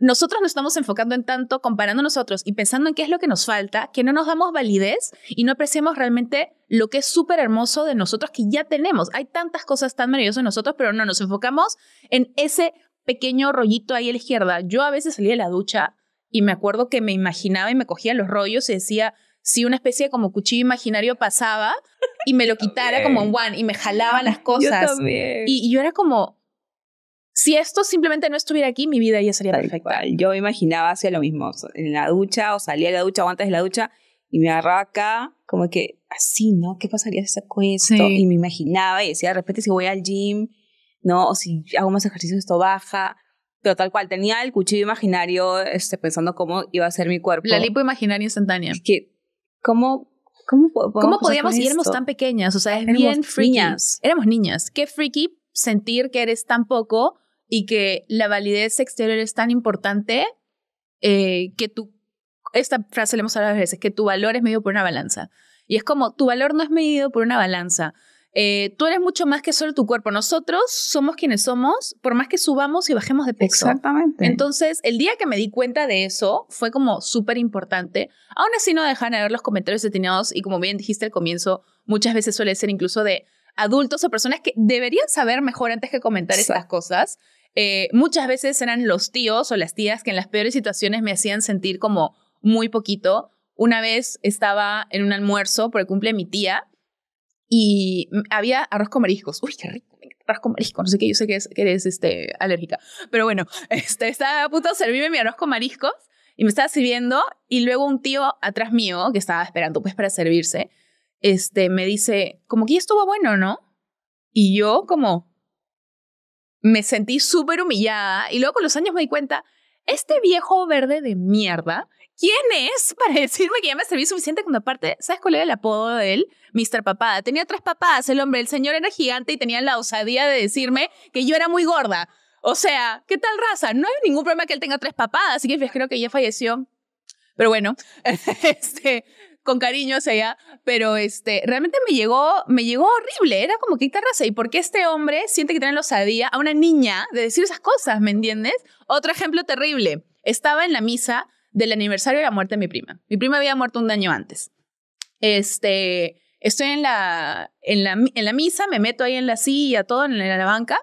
nosotros nos estamos enfocando en tanto, comparando nosotros y pensando en qué es lo que nos falta, que no nos damos validez y no apreciamos realmente lo que es súper hermoso de nosotros que ya tenemos. Hay tantas cosas tan maravillosas en nosotros, pero no nos enfocamos en ese pequeño rollito ahí a la izquierda. Yo a veces salía de la ducha y me acuerdo que me imaginaba y me cogía los rollos y decía si una especie como cuchillo imaginario pasaba y me lo quitara como un one y me jalaba las cosas. Y, yo era como, si esto simplemente no estuviera aquí, mi vida ya sería perfecta. Yo Yo imaginaba hacía lo mismo, en la ducha o salía de la ducha o antes de la ducha y me agarraba acá como que así, ¿no? ¿Qué pasaría si saco esto? Y me imaginaba y decía, de repente si voy al gym ¿no? O si hago más ejercicio, esto baja. Pero tal cual, tenía el cuchillo imaginario este, pensando cómo iba a ser mi cuerpo. La lipo imaginaria instantánea. Es que, ¿cómo, cómo, ¿Cómo podíamos si éramos tan pequeñas? O sea, es bien freaky. Niñas. Éramos niñas. Qué freaky sentir que eres tan poco y que la validez exterior es tan importante eh, que tú, esta frase la hemos hablado a veces, que tu valor es medido por una balanza. Y es como, tu valor no es medido por una balanza. Eh, tú eres mucho más que solo tu cuerpo. Nosotros somos quienes somos, por más que subamos y bajemos de peso. Exactamente. Entonces, el día que me di cuenta de eso fue como súper importante. Aún así, no dejan de ver los comentarios detenidos y como bien dijiste al comienzo, muchas veces suele ser incluso de adultos o personas que deberían saber mejor antes que comentar estas cosas. Eh, muchas veces eran los tíos o las tías que en las peores situaciones me hacían sentir como muy poquito. Una vez estaba en un almuerzo por el cumple de mi tía y había arroz con mariscos. Uy, qué rico, arroz con mariscos. No sé qué, yo sé que, eres este, alérgica. Pero bueno, este, estaba a punto de servirme mi arroz con mariscos y me estaba sirviendo y luego un tío atrás mío, que estaba esperando pues para servirse, este, me dice, como que ya estuvo bueno, ¿no? Y yo como me sentí súper humillada y luego con los años me di cuenta este viejo verde de mierda, ¿quién es para decirme que ya me serví suficiente cuando aparte, ¿sabes cuál era el apodo de él? Mr. Papada. Tenía tres papadas, el hombre, el señor era gigante y tenía la osadía de decirme que yo era muy gorda. O sea, ¿qué tal raza? No hay ningún problema que él tenga tres papadas, así que creo que ya falleció. Pero bueno, este, con cariño o allá, pero este, realmente me llegó, me llegó horrible, era como que raza, ¿y por qué este hombre siente que tiene la osadía a una niña de decir esas cosas, me entiendes? Otro ejemplo terrible, estaba en la misa del aniversario de la muerte de mi prima, mi prima había muerto un año antes, este, estoy en la, en la, en la misa, me meto ahí en la silla, todo, en la, en banca,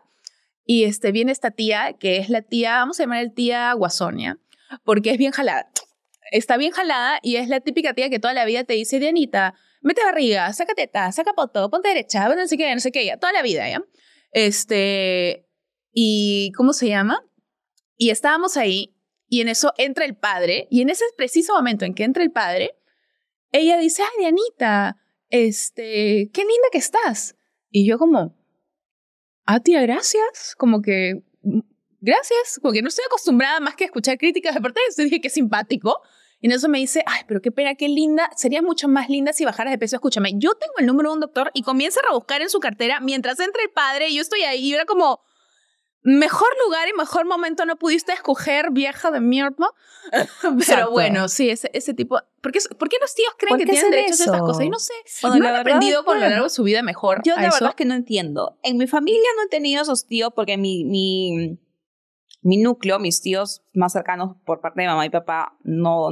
y este, viene esta tía, que es la tía, vamos a llamar el tía Guasonia, porque es bien jalada está bien jalada y es la típica tía que toda la vida te dice, Dianita, mete barriga, saca teta, saca poto, ponte derecha, no sé qué, no sé qué, toda la vida, ¿ya? Este, y, ¿cómo se llama? Y estábamos ahí y en eso entra el padre y en ese preciso momento en que entra el padre, ella dice, ah, Dianita, este, qué linda que estás. Y yo como, ah, tía, gracias, como que, mm, gracias, porque no estoy acostumbrada más que a escuchar críticas de parte de dije que simpático, y en eso me dice, ay, pero qué pena, qué linda. Sería mucho más linda si bajaras de peso. Escúchame, yo tengo el número de un doctor y comienza a rebuscar en su cartera mientras entra el padre y yo estoy ahí. Y era como, mejor lugar y mejor momento no pudiste escoger, vieja de mierda. Pero bueno, sí, ese, tipo. ¿por qué, qué, los tíos creen que tienen derechos a estas cosas? Y no sé. Bueno, no han aprendido por lo largo su vida mejor. Yo la verdad es que no entiendo. En mi familia no he tenido esos tíos porque mi, mi mi núcleo, mis tíos más cercanos por parte de mamá y papá, no,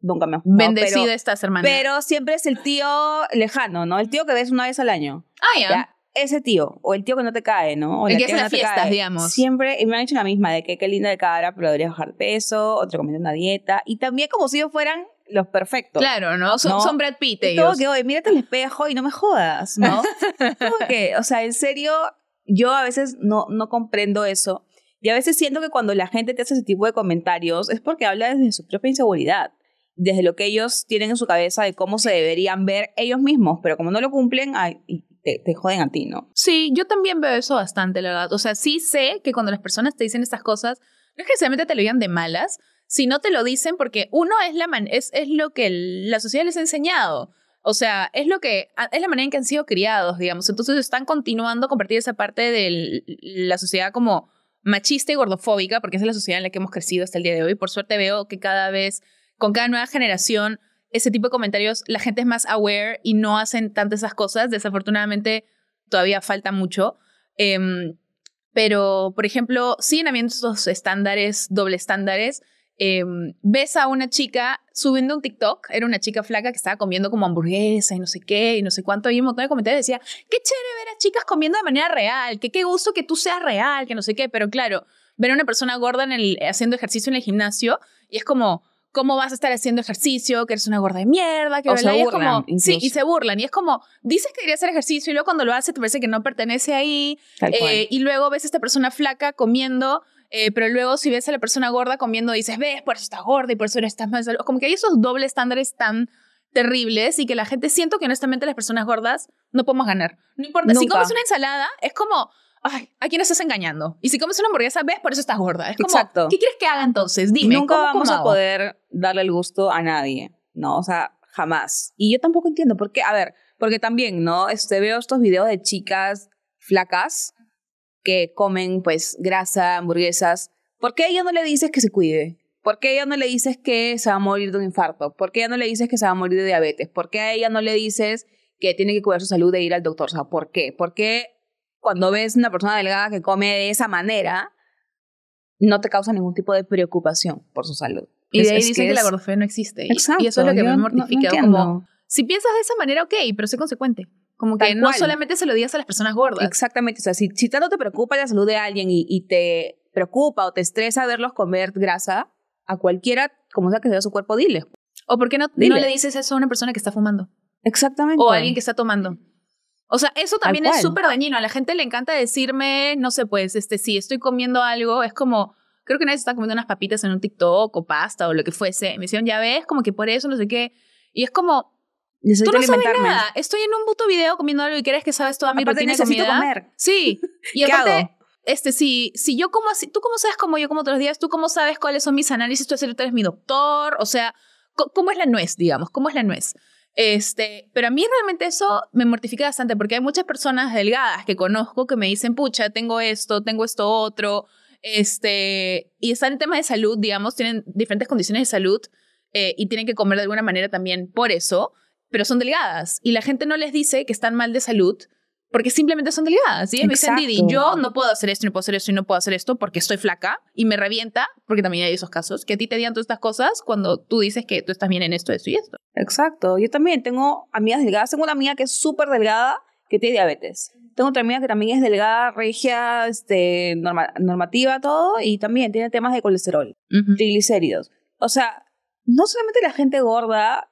nunca me han jugado, Bendecida pero, estás, hermana. Pero siempre es el tío lejano, ¿no? El tío que ves una vez al año. Ah, Ese tío, o el tío que no te cae, ¿no? el que hace las fiestas, digamos. Siempre, y me han hecho la misma, de que qué linda de cara, pero deberías bajar peso, o te recomiendo una dieta. Y también como si ellos fueran los perfectos. Claro, ¿no? Son, Brad Pitt y Todo que, oye, mírate al espejo y no me jodas, ¿no? ¿Cómo que, o sea, en serio, yo a veces no, no comprendo eso. Y a veces siento que cuando la gente te hace ese tipo de comentarios es porque habla desde su propia inseguridad, desde lo que ellos tienen en su cabeza de cómo se deberían ver ellos mismos, pero como no lo cumplen, te, te, joden a ti, ¿no? Sí, yo también veo eso bastante, la verdad. O sea, sí sé que cuando las personas te dicen estas cosas, no es que necesariamente te lo digan de malas, sino te lo dicen porque uno es, la es, es lo que la sociedad les ha enseñado. O sea, es lo que es la manera en que han sido criados, digamos. Entonces están continuando a compartir esa parte de la sociedad como machista y gordofóbica, porque es la sociedad en la que hemos crecido hasta el día de hoy. Por suerte veo que cada vez, con cada nueva generación, ese tipo de comentarios, la gente es más aware y no hacen tantas esas cosas. Desafortunadamente, todavía falta mucho. Em, pero, por ejemplo, siguen habiendo estos estándares, doble estándares, Em, ves a una chica subiendo un TikTok, era una chica flaca que estaba comiendo como hamburguesa y no sé qué y no sé cuánto, y un montón de comentarios decía, qué chévere ver a chicas comiendo de manera real, que qué gusto que tú seas real, que no sé qué, pero claro, ver a una persona gorda en el, haciendo ejercicio en el gimnasio y es como, ¿cómo vas a estar haciendo ejercicio? Que eres una gorda de mierda, que es como, sí, y se burlan. Y es como, dices que querías hacer ejercicio y luego cuando lo haces te parece que no pertenece ahí. Eh, y luego ves a esta persona flaca comiendo eh, pero luego si ves a la persona gorda comiendo, dices, ves, por eso estás gorda y por eso estás más saludable. Como que hay esos dobles estándares tan terribles y que la gente siento que honestamente las personas gordas no podemos ganar. No importa, si comes una ensalada, es como, ay, ¿a quién estás engañando? Y si comes una hamburguesa, ves, por eso estás gorda. Es como, Exacto. ¿qué quieres que haga entonces? Dime. Nunca ¿cómo, vamos a poder darle el gusto a nadie, ¿no? O sea, jamás. Y yo tampoco entiendo por qué, a ver, porque también, ¿no? Este, veo estos videos de chicas flacas que comen pues grasa, hamburguesas, ¿por qué ella no le dices que se cuide? ¿Por qué ella no le dices que se va a morir de un infarto? ¿Por qué ella no le dices que se va a morir de diabetes? ¿Por qué a ella no le dices que tiene que cuidar su salud e ir al doctor? O ¿por qué? Porque cuando ves una persona delgada que come de esa manera, no te causa ningún tipo de preocupación por su salud? Y de ahí dicen que, la gordofobia no existe. Exacto, y eso es lo que me mortifica. como, si piensas de esa manera, ok, pero sé consecuente. Como que no solamente se lo digas a las personas gordas. Exactamente, o sea, si, si tanto te preocupa la salud de alguien y, y te preocupa o te estresa verlos comer grasa, a cualquiera, como sea que sea su cuerpo, dile. O por qué no, no le dices eso a una persona que está fumando. Exactamente. O a alguien que está tomando. O sea, eso también es súper dañino. A la gente le encanta decirme, no sé, pues, este, si estoy comiendo algo, es como, creo que nadie se está comiendo unas papitas en un TikTok o pasta o lo que fuese. Me dijeron, ya ves, como que por eso, no sé qué. Y es como, Tú no sabes nada. Estoy en un puto video comiendo algo y quieres que sabes toda mi rutina de comida. comer. Sí. Y aparte, este, si, si yo como así, tú cómo sabes cómo yo como otros días, tú cómo sabes cuáles son mis análisis, tú eres mi doctor, o sea, ¿cómo es la nuez, digamos? ¿Cómo es la nuez? Este, pero a mí realmente eso me mortifica bastante porque hay muchas personas delgadas que conozco que me dicen, pucha, tengo esto, tengo esto otro, este, y están en temas de salud, digamos, tienen diferentes condiciones de salud eh, y tienen que comer de alguna manera también por eso pero son delgadas y la gente no les dice que están mal de salud porque simplemente son delgadas. ¿sí? Me dicen, Didi, yo no puedo hacer esto, no puedo hacer esto y no puedo hacer esto porque estoy flaca y me revienta, porque también hay esos casos, que a ti te digan todas estas cosas cuando tú dices que tú estás bien en esto, eso y esto. Exacto. Yo también tengo amigas delgadas. Tengo una amiga que es súper delgada que tiene diabetes. Tengo otra amiga que también es delgada, regia, este, normativa, todo, y también tiene temas de colesterol, triglicéridos. O sea, no solamente la gente gorda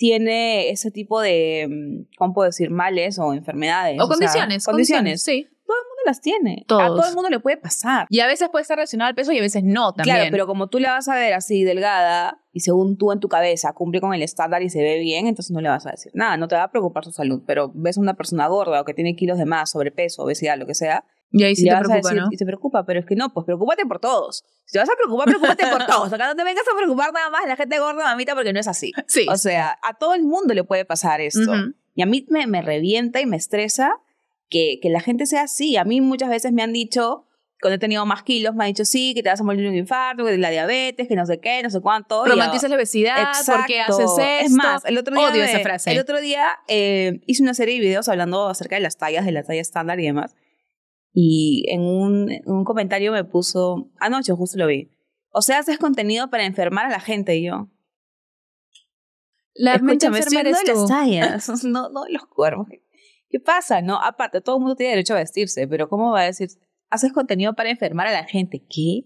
tiene ese tipo de, mm, ¿cómo puedo decir? Males o enfermedades. O, condiciones, condiciones. sí. Todo el mundo las tiene. A todo el mundo le puede pasar. Y a veces puede estar relacionado al peso y a veces no también. Claro, pero como tú la vas a ver así delgada y según tú en tu cabeza cumple con el estándar y se ve bien, entonces no le vas a decir nada, no te va a preocupar su salud. Pero ves a una persona gorda o que tiene kilos de más, sobrepeso, obesidad, lo que sea, y ahí sí te preocupa, ¿no? Y te preocupa, pero es que no, pues preocúpate por todos. Si te vas a preocupar, preocúpate por todos. Acá no te vengas a preocupar nada más la gente gorda, mamita, porque no es así. Sí. O sea, a todo el mundo le puede pasar esto. Y a mí me, me revienta y me estresa que, que la gente sea así. A mí muchas veces me han dicho, cuando he tenido más kilos, me han dicho, sí, que te vas a morir de un infarto, que la diabetes, que no sé qué, no sé cuánto. Romantizas la obesidad, Exacto. porque haces esto? Es más, el otro día, eh, hice una serie de videos hablando acerca de las tallas, de la talla estándar y demás y en un, un comentario me puso, anoche justo lo vi, o sea, haces contenido para enfermar a la gente y yo. La Escúchame, enferma estoy no, no los cuervos. ¿Qué pasa? No, aparte, todo el mundo tiene derecho a vestirse, pero ¿cómo va a decir, haces contenido para enfermar a la gente? ¿Qué?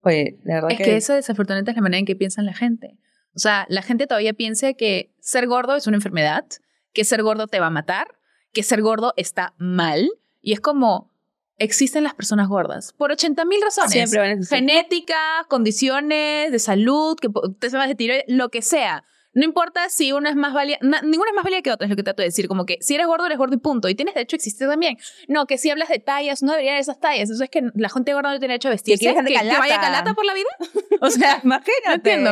Pues, la verdad es que... que eso desafortunadamente es la manera en que piensan la gente. O sea, la gente todavía piensa que ser gordo es una enfermedad, que ser gordo te va a matar, que ser gordo está mal, y es como, existen las personas gordas por 80 mil razones. Siempre Genética, condiciones de salud, que te se lo que sea. No importa si una es más valía. ninguna es más valía que otra, es lo que trato de decir. Como que si eres gordo, eres gordo y punto. Y tienes derecho a existir también. No, que si hablas de tallas, no deberían esas tallas. Eso es que la gente gorda no tiene derecho a vestirse. ¿Que, que, que vaya calata por la vida? O sea, imagínate.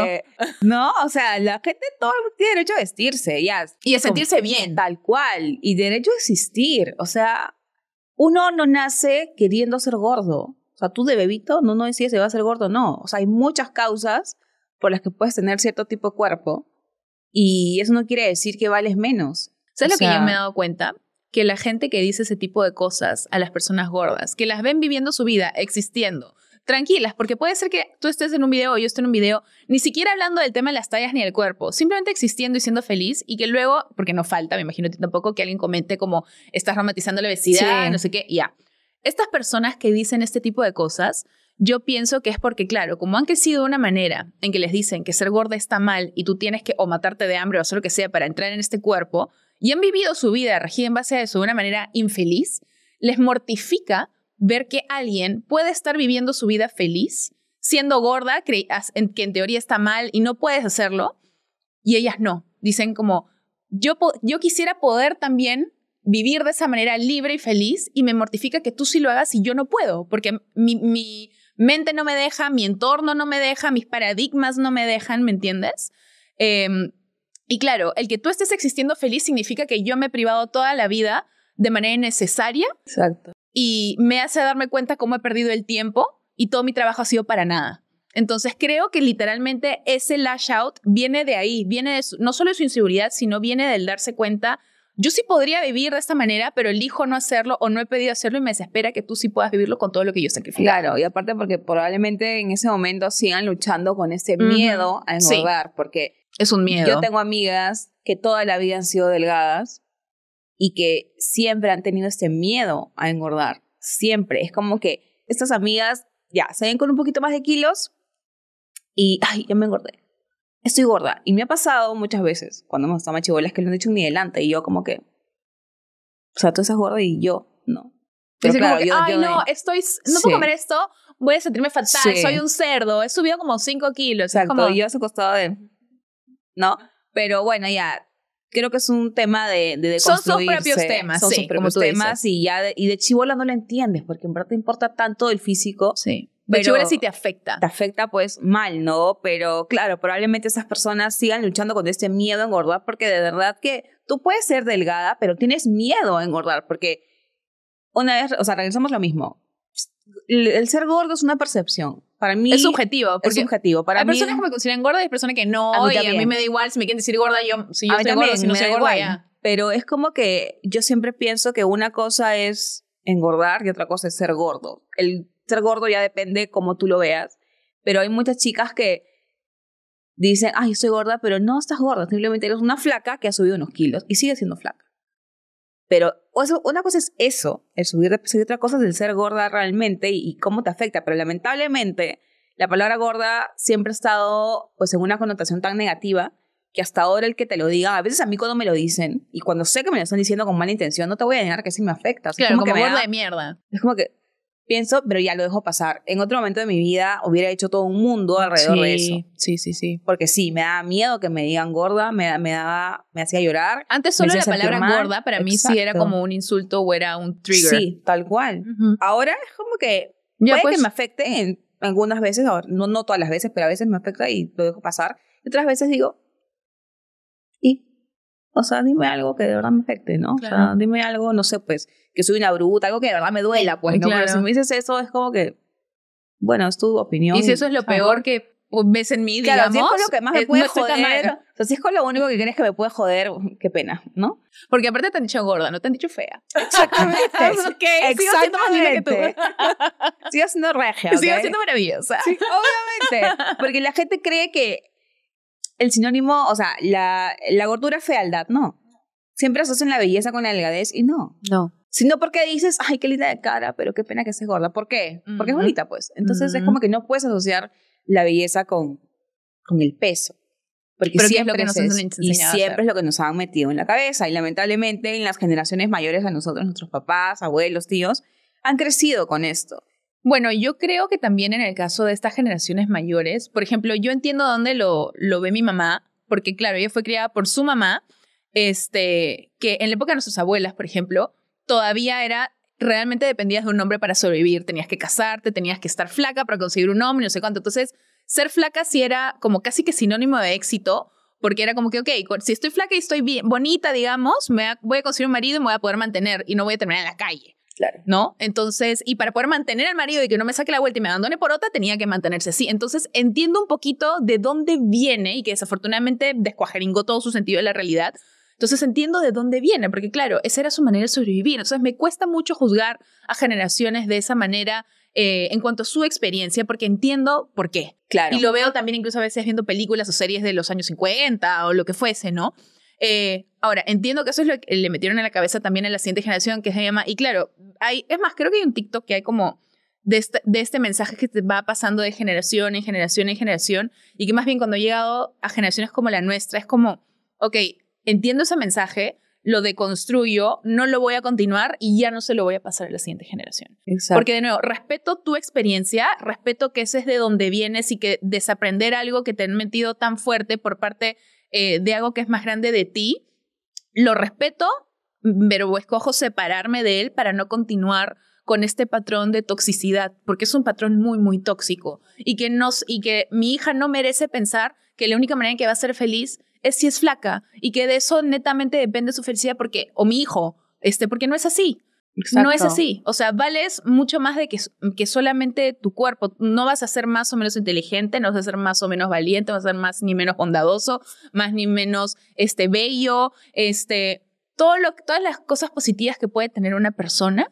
No, o sea, la gente todo tiene derecho a vestirse, Y a sentirse bien. Tal cual. Y derecho a existir. O sea, uno no nace queriendo ser gordo. O sea, tú de bebito no, no decides si vas a ser gordo o no. O sea, hay muchas causas por las que puedes tener cierto tipo de cuerpo y eso no quiere decir que vales menos. ¿Sabes lo que yo me he dado cuenta? Que la gente que dice ese tipo de cosas a las personas gordas, que las ven viviendo su vida, existiendo, tranquilas, porque puede ser que tú estés en un video o yo esté en un video, ni siquiera hablando del tema de las tallas ni del cuerpo, simplemente existiendo y siendo feliz y que luego, porque no falta, me imagino tampoco que alguien comente como estás romantizando la obesidad, no sé qué, ya. Estas personas que dicen este tipo de cosas, yo pienso que es porque, claro, como han crecido de una manera en que les dicen que ser gorda está mal y tú tienes que o matarte de hambre o hacer lo que sea para entrar en este cuerpo, y han vivido su vida regida en base a eso de una manera infeliz, les mortifica ver que alguien puede estar viviendo su vida feliz, siendo gorda, que en teoría está mal y no puedes hacerlo, y ellas no. Dicen como, yo, yo quisiera poder también vivir de esa manera libre y feliz y me mortifica que tú sí lo hagas y yo no puedo, porque mi, mente no me deja, mi entorno no me deja, mis paradigmas no me dejan, ¿me entiendes? Em, y claro, el que tú estés existiendo feliz significa que yo me he privado toda la vida de manera innecesaria. Exacto y me hace darme cuenta cómo he perdido el tiempo y todo mi trabajo ha sido para nada. Entonces creo que literalmente ese lash out viene de ahí, viene no solo de su inseguridad, sino viene del darse cuenta, yo sí podría vivir de esta manera, pero elijo no hacerlo o no he pedido hacerlo y me desespera que tú sí puedas vivirlo con todo lo que yo sacrifico. Claro, y aparte porque probablemente en ese momento sigan luchando con ese miedo a engordar, porque es un miedo. Yo tengo amigas que toda la vida han sido delgadas y que siempre han tenido este miedo a engordar. Siempre. Es como que estas amigas ya se ven con un poquito más de kilos y, ay, ya me engordé. Estoy gorda. Y me ha pasado muchas veces cuando hemos estado machibolas que no han dicho ni delante y yo como que, o sea, tú estás gorda y yo no. Pero claro, ay, no, estoy, no puedo comer esto, voy a sentirme fatal, soy un cerdo, he subido como 5 kilos. Exacto, como... y yo se su costado de, ¿no? Pero bueno, ya, creo que es un tema de, de, Son sus propios temas, son sus propios temas y ya de, y de chivola no lo entiendes porque en verdad te importa tanto el físico. Sí. Pero de chivola sí te afecta. Te afecta pues mal, ¿no? Pero claro, probablemente esas personas sigan luchando con este miedo a engordar porque de verdad que tú puedes ser delgada, pero tienes miedo a engordar porque una vez, o sea, regresamos lo mismo. el ser gordo es una percepción. Para mí es subjetivo. Es subjetivo. Para hay personas que me consideran gorda y hay personas que no. A y a mí me da igual si me quieren decir gorda, yo, si yo estoy gorda, si no soy gorda, Pero es como que yo siempre pienso que una cosa es engordar y otra cosa es ser gordo. El ser gordo ya depende como tú lo veas. Pero hay muchas chicas que dicen, ay, soy gorda, pero no estás gorda, simplemente eres una flaca que ha subido unos kilos y sigue siendo flaca. Pero eso, una cosa es eso, el subir de peso, y otra cosa es el ser gorda realmente y, cómo te afecta. Pero lamentablemente, la palabra gorda siempre ha estado pues, en una connotación tan negativa que hasta ahora el que te lo diga, a veces a mí cuando me lo dicen y cuando sé que me lo están diciendo con mala intención, no te voy a negar que sí me afecta. O claro, como, que gorda de mierda. Es como que, pienso, pero ya lo dejo pasar. En otro momento de mi vida hubiera hecho todo un mundo alrededor de eso. Sí, sí, sí. Porque sí, me daba miedo que me digan gorda, me, me daba, me hacía llorar. Antes solo la palabra gorda para mí sí era como un insulto o era un trigger. Sí, tal cual. Ahora es como que ya puede pues, que me afecte en algunas veces, no, no todas las veces, pero a veces me afecta y lo dejo pasar. otras veces digo, o sea, dime algo que de verdad me afecte, ¿no? O sea, dime algo, no sé, pues, que soy una bruta, algo que de verdad me duela, pues, ¿no? Claro. Pero si me dices eso, es como que, bueno, es tu opinión. Y si eso es lo peor que ves en mí, digamos. Claro, si es con lo que más me puede joder, o sea, si es con lo único que crees que me puede joder, qué pena, ¿no? Porque aparte te han dicho gorda, no te han dicho fea. Exactamente. okay, Exactamente. Sigo siendo más que tú. sigo siendo regia, okay? Sigo siendo maravillosa. obviamente. Porque la gente cree que el sinónimo, o sea, la, la gordura es fealdad, no. Siempre asocian la belleza con la delgadez y no. No. Sino porque dices, ay, qué linda de cara, pero qué pena que se gorda. ¿Por qué? Porque es bonita, pues. Entonces es como que no puedes asociar la belleza con, con el peso. Porque siempre, es lo que nos y siempre es lo que nos han metido en la cabeza. Y lamentablemente en las generaciones mayores a nosotros, nuestros papás, abuelos, tíos, han crecido con esto. Bueno, yo creo que también en el caso de estas generaciones mayores, por ejemplo, yo entiendo dónde lo, ve mi mamá, porque claro, ella fue criada por su mamá, este, que en la época de nuestras abuelas, por ejemplo, todavía era realmente dependías de un hombre para sobrevivir, tenías que casarte, tenías que estar flaca para conseguir un hombre, no sé cuánto. Entonces, ser flaca sí era como casi que sinónimo de éxito, porque era como que, ok, si estoy flaca y estoy bien, bonita, digamos, me voy a conseguir un marido y me voy a poder mantener y no voy a terminar en la calle. Claro. ¿No? Entonces, y para poder mantener al marido y que no me saque la vuelta y me abandone por otra, tenía que mantenerse así. Entonces, entiendo un poquito de dónde viene y que desafortunadamente descuajeringó todo su sentido de la realidad. Entonces entiendo de dónde viene, porque claro, esa era su manera de sobrevivir. Entonces me cuesta mucho juzgar a generaciones de esa manera eh, en cuanto a su experiencia, porque entiendo por qué. Claro. Y lo veo también incluso a veces viendo películas o series de los años 50 o lo que fuese, ¿no? Eh, ahora, entiendo que eso es lo que le metieron en la cabeza también a la siguiente generación, que se llama, y claro, hay, es más, creo que hay un TikTok que hay como de este, de este mensaje que te va pasando de generación en generación en generación, y que más bien cuando ha llegado a generaciones como la nuestra, es como, ok, entiendo ese mensaje, lo deconstruyo, no lo voy a continuar y ya no se lo voy a pasar a la siguiente generación. Porque de nuevo, respeto tu experiencia, respeto que ese es de donde vienes y que desaprender algo que te han metido tan fuerte por parte eh, de algo que es más grande de ti, lo respeto, pero escojo separarme de él para no continuar con este patrón de toxicidad, porque es un patrón muy, muy tóxico y que, nos, y que mi hija no merece pensar que la única manera en que va a ser feliz es si es flaca y que de eso netamente depende su felicidad porque, o mi hijo, este, porque no es así. No es así. O sea, vales mucho más de que, que solamente tu cuerpo. No vas a ser más o menos inteligente, no vas a ser más o menos valiente, no vas a ser más ni menos bondadoso, más ni menos este, bello. Este, todo lo, todas las cosas positivas que puede tener una persona.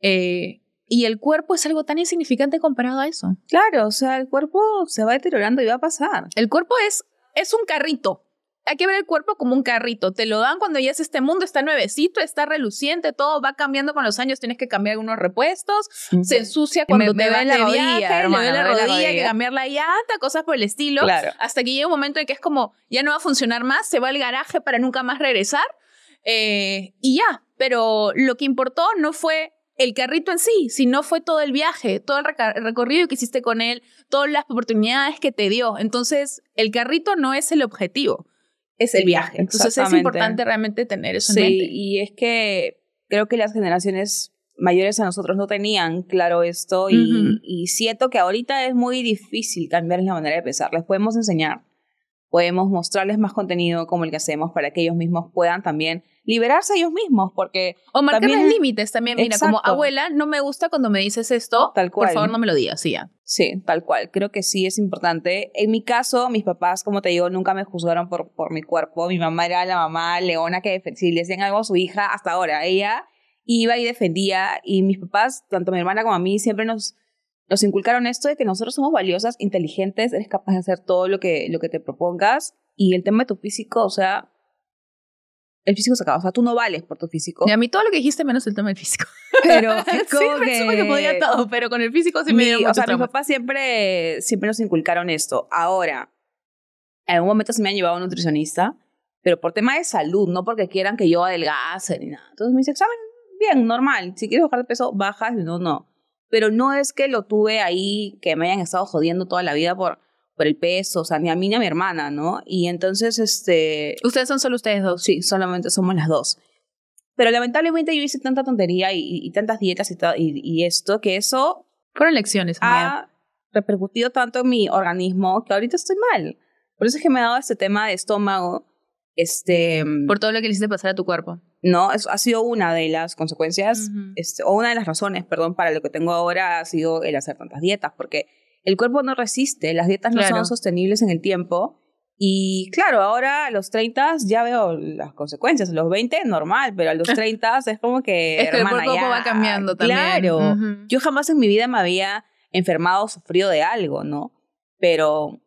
Eh, y el cuerpo es algo tan insignificante comparado a eso. Claro, o sea, el cuerpo se va deteriorando y va a pasar. El cuerpo es, es un carrito hay que ver el cuerpo como un carrito. Te lo dan cuando ya es este mundo, está nuevecito, está reluciente, todo va cambiando con los años. Tienes que cambiar algunos repuestos, se ensucia cuando te va la, la rodilla, hay que cambiar la cosas por el estilo. Claro. Hasta que llega un momento en que es como, ya no va a funcionar más, se va al garaje para nunca más regresar eh, y ya. Pero lo que importó no fue el carrito en sí, sino fue todo el viaje, todo el recorrido que hiciste con él, todas las oportunidades que te dio. Entonces, el carrito no es el objetivo es el viaje. Entonces es importante realmente tener eso sí, en mente. Y es que creo que las generaciones mayores a nosotros no tenían claro esto y, y, siento que ahorita es muy difícil cambiar la manera de pensar. Les podemos enseñar, podemos mostrarles más contenido como el que hacemos para que ellos mismos puedan también liberarse ellos mismos, porque... O marcar los límites también, mira, como abuela, no me gusta cuando me dices esto, tal cual. por favor no me lo digas, sí, ya. Sí, tal cual, creo que sí es importante. En mi caso, mis papás, como te digo, nunca me juzgaron por, por mi cuerpo, mi mamá era la mamá leona que si le decían algo a su hija, hasta ahora, ella iba y defendía, y mis papás, tanto mi hermana como a mí, siempre nos nos inculcaron esto de que nosotros somos valiosas, inteligentes, eres capaz de hacer todo lo que, lo que te propongas. Y el tema de tu físico, o sea, el físico se acaba. O sea, tú no vales por tu físico. Y a mí todo lo que dijiste menos el tema del físico. Pero sí, que... que podía todo, pero con el físico sí me dio O sea, mis papás siempre, siempre nos inculcaron esto. Ahora, en algún momento se me han llevado a un nutricionista, pero por tema de salud, no porque quieran que yo adelgace ni nada. Entonces me dice, ¿saben? bien, normal. Si quieres bajar de peso, bajas. No, no pero no es que lo tuve ahí, que me hayan estado jodiendo toda la vida por, por el peso, o sea, ni a mí ni a mi hermana, ¿no? Y entonces, este... Ustedes son solo ustedes dos. Sí, solamente somos las dos. Pero lamentablemente yo hice tanta tontería y, tantas dietas y, y, y, esto, que eso... Fueron lecciones. Ha repercutido tanto en mi organismo que ahorita estoy mal. Por eso es que me ha dado este tema de estómago este, mm, Por todo lo que le hiciste pasar a tu cuerpo. No, eso ha sido una de las consecuencias, este, o una de las razones, perdón, para lo que tengo ahora ha sido el hacer tantas dietas, porque el cuerpo no resiste, las dietas no son sostenibles en el tiempo. Y claro, ahora a los 30 ya veo las consecuencias. A los 20 normal, pero a los 30 es como que. el cuerpo va cambiando también. Claro. Yo jamás en mi vida me había enfermado o sufrido de algo, ¿no? Pero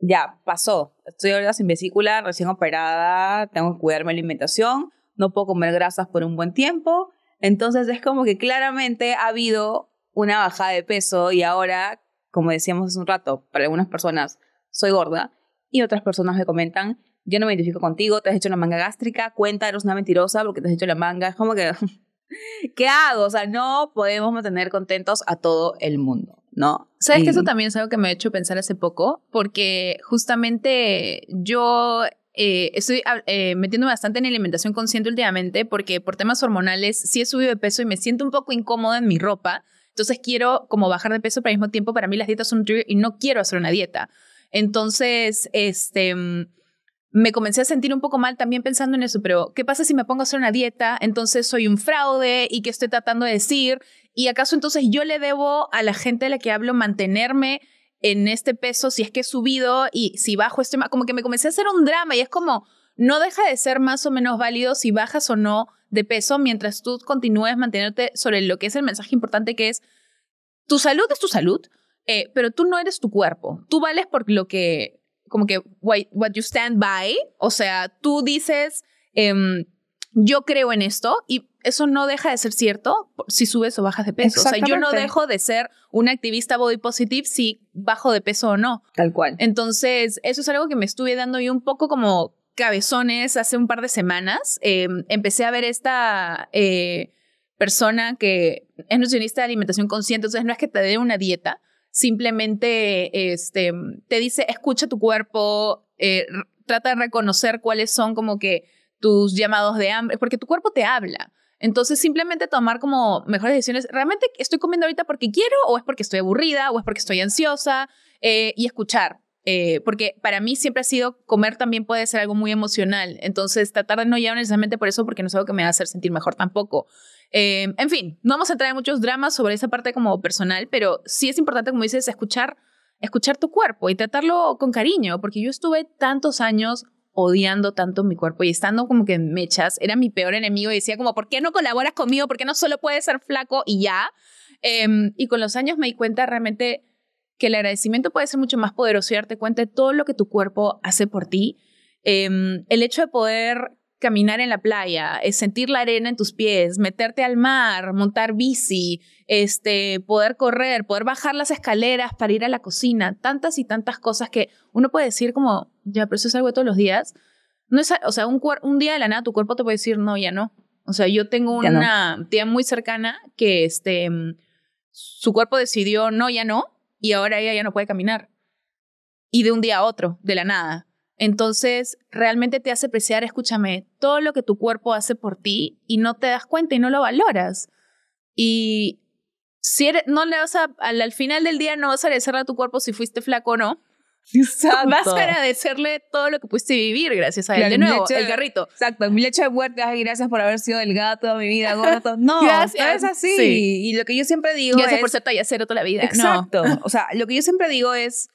ya pasó estoy ahora sin vesícula, recién operada, tengo que cuidarme la alimentación, no puedo comer grasas por un buen tiempo. Entonces es como que claramente ha habido una bajada de peso y ahora, como decíamos hace un rato, para algunas personas soy gorda y otras personas me comentan, yo no me identifico contigo, te has hecho una manga gástrica, cuenta, eres una mentirosa porque te has hecho la manga. Es como que ¿Qué hago? O sea, no podemos mantener contentos a todo el mundo, ¿no? Sabes que eso mm. también es algo que me ha hecho pensar hace poco, porque justamente yo eh, estoy metiendo ah, eh, metiéndome bastante en alimentación consciente últimamente, porque por temas hormonales sí he subido de peso y me siento un poco incómoda en mi ropa. Entonces quiero como bajar de peso, pero al mismo tiempo para mí las dietas son un trigger y no quiero hacer una dieta. Entonces, este mm, me comencé a sentir un poco mal también pensando en eso, pero ¿qué pasa si me pongo a hacer una dieta? Entonces soy un fraude y qué estoy tratando de decir? ¿Y acaso entonces yo le debo a la gente de la que hablo mantenerme en este peso si es que he subido y si bajo este como que me comencé a hacer un drama y es como no deja de ser más o menos válido si bajas o no de peso mientras tú continúes mantenerte sobre lo que es el mensaje importante que es tu salud es tu salud, eh, pero tú no eres tu cuerpo, tú vales por lo que como que what, you stand by, o sea, tú dices, em, yo creo en esto y eso no deja de ser cierto si subes o bajas de peso. O sea, yo no dejo de ser un activista body positive si bajo de peso o no. Tal cual. Entonces, eso es algo que me estuve dando yo un poco como cabezones hace un par de semanas. Em, empecé a ver esta eh, persona que es nutricionista de alimentación consciente, entonces no es que te dé una dieta, simplemente este, te dice, escucha tu cuerpo, eh, trata de reconocer cuáles son como que tus llamados de hambre, porque tu cuerpo te habla. Entonces, simplemente tomar como mejores decisiones. ¿Realmente estoy comiendo ahorita porque quiero o es porque estoy aburrida o es porque estoy ansiosa? Eh, y escuchar. Eh, porque para mí siempre ha sido comer también puede ser algo muy emocional. Entonces, tratar de no llevar necesariamente por eso porque no es algo que me va a hacer sentir mejor tampoco. Em, en fin, no vamos a entrar en muchos dramas sobre esa parte como personal, pero sí es importante, como dices, escuchar, escuchar tu cuerpo y tratarlo con cariño, porque yo estuve tantos años odiando tanto mi cuerpo y estando como que me mechas, era mi peor enemigo y decía como, ¿por qué no colaboras conmigo? ¿Por qué no solo puedes ser flaco y ya? Em, y con los años me di cuenta realmente que el agradecimiento puede ser mucho más poderoso y darte cuenta de todo lo que tu cuerpo hace por ti. Em, el hecho de poder caminar en la playa, es sentir la arena en tus pies, meterte al mar, montar bici, este, poder correr, poder bajar las escaleras para ir a la cocina, tantas y tantas cosas que uno puede decir como, ya, pero eso es algo todos los días. No es, o sea, un, día de la nada tu cuerpo te puede decir, no, ya no. O sea, yo tengo una tía muy cercana que este, mm, su cuerpo decidió, no, ya no, y ahora ella ya no puede caminar. Y de un día a otro, de la nada. Entonces, realmente te hace apreciar, escúchame, todo lo que tu cuerpo hace por ti y no te das cuenta y no lo valoras. Y si no le vas a, al, final del día no vas a agradecerle a tu cuerpo si fuiste flaco o no. Exacto. Vas a agradecerle todo lo que pudiste vivir gracias a él. de nuevo, el garrito Exacto. Mi leche de muerte, gracias por haber sido delgada toda mi vida, gordo. No, no es así. Y lo que yo siempre digo gracias es... por ser talla cero toda la vida. Exacto. o sea, lo que yo siempre digo es,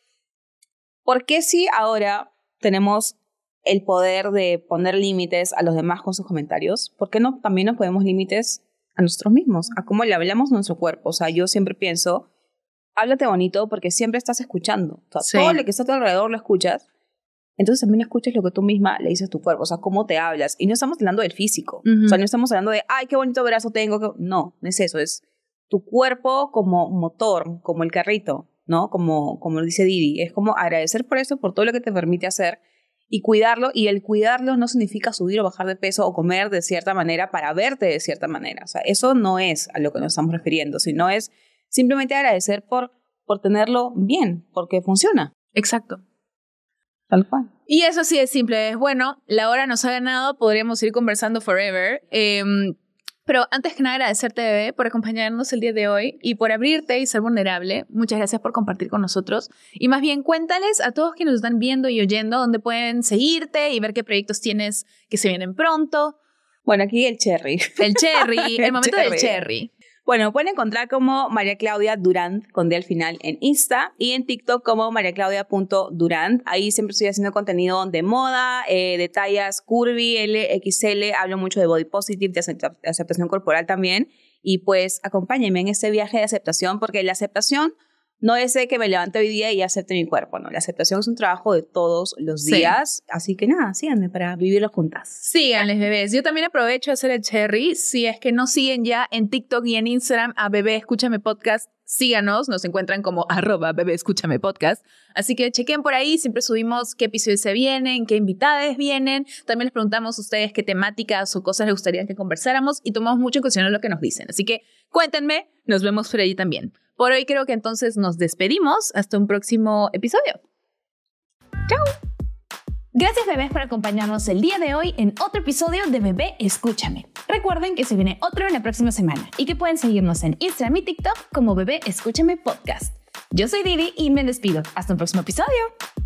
¿por qué si ahora tenemos el poder de poner límites a los demás con sus comentarios, ¿por qué no también nos ponemos límites a nosotros mismos, a cómo le hablamos a nuestro cuerpo? O sea, yo siempre pienso, háblate bonito porque siempre estás escuchando. todo lo que está a tu alrededor lo escuchas. Entonces también escuchas lo que tú misma le dices a tu cuerpo, o sea, cómo te hablas. Y no estamos hablando del físico, o sea, no estamos hablando de, ay, qué bonito brazo tengo. No, no es eso, es tu cuerpo como motor, como el carrito. ¿no? Como, como dice Didi, es como agradecer por eso, por todo lo que te permite hacer y cuidarlo. Y el cuidarlo no significa subir o bajar de peso o comer de cierta manera para verte de cierta manera. O sea, eso no es a lo que nos estamos refiriendo, sino es simplemente agradecer por, por tenerlo bien, porque funciona. Exacto. Tal cual. Y eso sí es simple, es bueno, la hora nos ha ganado, podríamos ir conversando forever. Em, pero antes que nada agradecerte, bebé, por acompañarnos el día de hoy y por abrirte y ser vulnerable. Muchas gracias por compartir con nosotros. Y más bien, cuéntales a todos que nos están viendo y oyendo dónde pueden seguirte y ver qué proyectos tienes que se vienen pronto. Bueno, aquí el cherry. El cherry, el, momento del cherry. Bueno, pueden encontrar como María Claudia Durant con D al final en Insta y en TikTok como mariaclaudia.durant. Ahí siempre estoy haciendo contenido de moda, eh, curvy, LXL, Hablo mucho de body positive, de aceptación corporal también. Y pues acompáñenme en este viaje de aceptación porque la aceptación no de que me levante hoy día y acepte mi cuerpo, ¿no? La aceptación es un trabajo de todos los días, así que nada, síganme para vivirlo juntas. Síganles, bebés. Yo también aprovecho de hacer el cherry, si es que no siguen ya en TikTok y en Instagram a Bebé Escúchame Podcast, síganos, nos encuentran como arroba Bebé Escúchame Podcast, así que chequen por ahí, siempre subimos qué episodios se vienen, qué invitades vienen, también les preguntamos a ustedes qué temáticas o cosas les gustaría que conversáramos y tomamos mucho en consideración lo que nos dicen, así que cuéntenme, nos vemos por ahí también. Por hoy creo que entonces nos despedimos. Hasta un próximo episodio. Chao. Gracias bebés por acompañarnos el día de hoy en otro episodio de Bebé Escúchame. Recuerden que se viene otro en la próxima semana y que pueden seguirnos en Instagram y TikTok como Bebé Escúchame Podcast. Yo soy Didi y me despido. Hasta un próximo episodio.